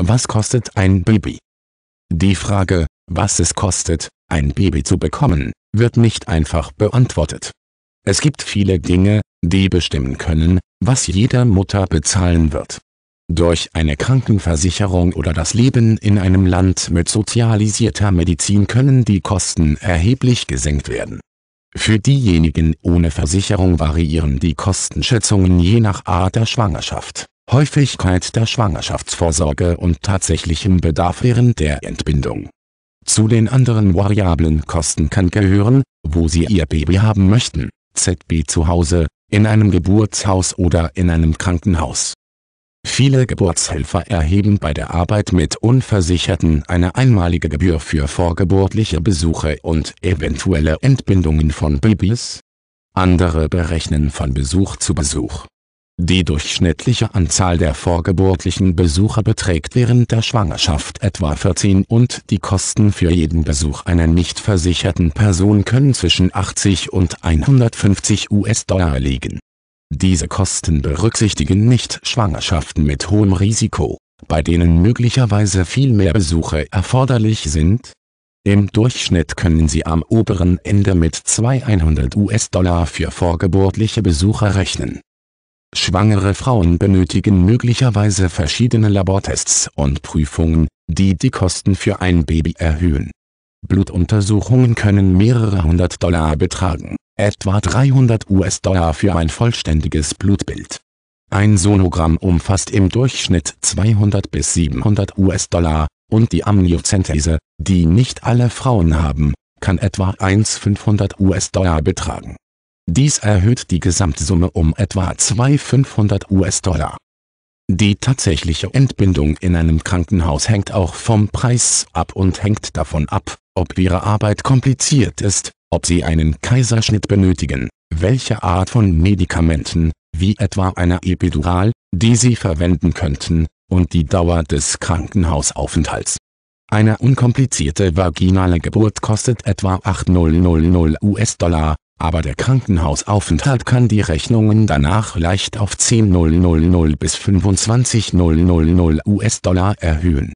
Was kostet ein Baby? Die Frage, was es kostet, ein Baby zu bekommen, wird nicht einfach beantwortet. Es gibt viele Dinge, die bestimmen können, was jeder Mutter bezahlen wird. Durch eine Krankenversicherung oder das Leben in einem Land mit sozialisierter Medizin können die Kosten erheblich gesenkt werden. Für diejenigen ohne Versicherung variieren die Kostenschätzungen je nach Art der Schwangerschaft Häufigkeit der Schwangerschaftsvorsorge und tatsächlichem Bedarf während der Entbindung. Zu den anderen variablen Kosten kann gehören, wo Sie Ihr Baby haben möchten, ZB zu Hause, in einem Geburtshaus oder in einem Krankenhaus. Viele Geburtshelfer erheben bei der Arbeit mit Unversicherten eine einmalige Gebühr für vorgeburtliche Besuche und eventuelle Entbindungen von Babys. Andere berechnen von Besuch zu Besuch. Die durchschnittliche Anzahl der vorgeburtlichen Besucher beträgt während der Schwangerschaft etwa 14 und die Kosten für jeden Besuch einer nicht versicherten Person können zwischen 80 und 150 US-Dollar liegen. Diese Kosten berücksichtigen nicht Schwangerschaften mit hohem Risiko, bei denen möglicherweise viel mehr Besuche erforderlich sind. Im Durchschnitt können Sie am oberen Ende mit 200 US-Dollar für vorgeburtliche Besucher rechnen Schwangere Frauen benötigen möglicherweise verschiedene Labortests und Prüfungen, die die Kosten für ein Baby erhöhen. Blutuntersuchungen können mehrere hundert Dollar betragen, etwa 300 US-Dollar für ein vollständiges Blutbild. Ein Sonogramm umfasst im Durchschnitt 200 bis 700 US-Dollar, und die Amniozentese, die nicht alle Frauen haben, kann etwa 1.500 US-Dollar betragen dies erhöht die Gesamtsumme um etwa 2.500 US-Dollar. Die tatsächliche Entbindung in einem Krankenhaus hängt auch vom Preis ab und hängt davon ab, ob Ihre Arbeit kompliziert ist, ob Sie einen Kaiserschnitt benötigen, welche Art von Medikamenten, wie etwa einer Epidural, die Sie verwenden könnten, und die Dauer des Krankenhausaufenthalts. Eine unkomplizierte vaginale Geburt kostet etwa 8.000 US-Dollar, aber der Krankenhausaufenthalt kann die Rechnungen danach leicht auf 10.000 bis 25.000 US-Dollar erhöhen.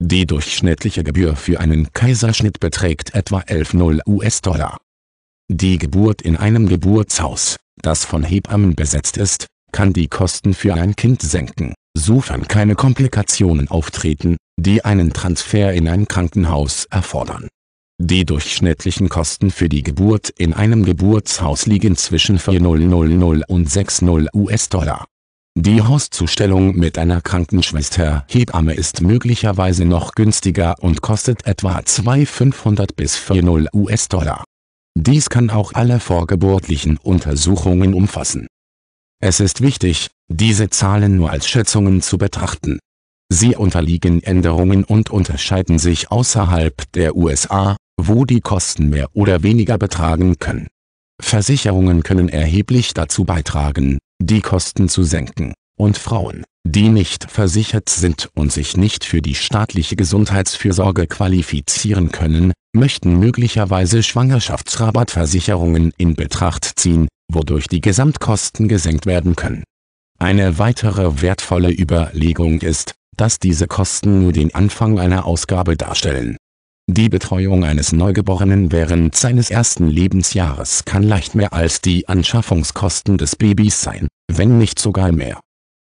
Die durchschnittliche Gebühr für einen Kaiserschnitt beträgt etwa 11.000 US-Dollar. Die Geburt in einem Geburtshaus, das von Hebammen besetzt ist, kann die Kosten für ein Kind senken, sofern keine Komplikationen auftreten, die einen Transfer in ein Krankenhaus erfordern die durchschnittlichen Kosten für die Geburt in einem Geburtshaus liegen zwischen 4.000 und 6.000 US-Dollar. Die Hauszustellung mit einer Krankenschwester Hebamme ist möglicherweise noch günstiger und kostet etwa 2.500 bis 4.000 US-Dollar. Dies kann auch alle vorgeburtlichen Untersuchungen umfassen. Es ist wichtig, diese Zahlen nur als Schätzungen zu betrachten. Sie unterliegen Änderungen und unterscheiden sich außerhalb der USA, wo die Kosten mehr oder weniger betragen können. Versicherungen können erheblich dazu beitragen, die Kosten zu senken, und Frauen, die nicht versichert sind und sich nicht für die staatliche Gesundheitsfürsorge qualifizieren können, möchten möglicherweise Schwangerschaftsrabattversicherungen in Betracht ziehen, wodurch die Gesamtkosten gesenkt werden können. Eine weitere wertvolle Überlegung ist, dass diese Kosten nur den Anfang einer Ausgabe darstellen die Betreuung eines Neugeborenen während seines ersten Lebensjahres kann leicht mehr als die Anschaffungskosten des Babys sein, wenn nicht sogar mehr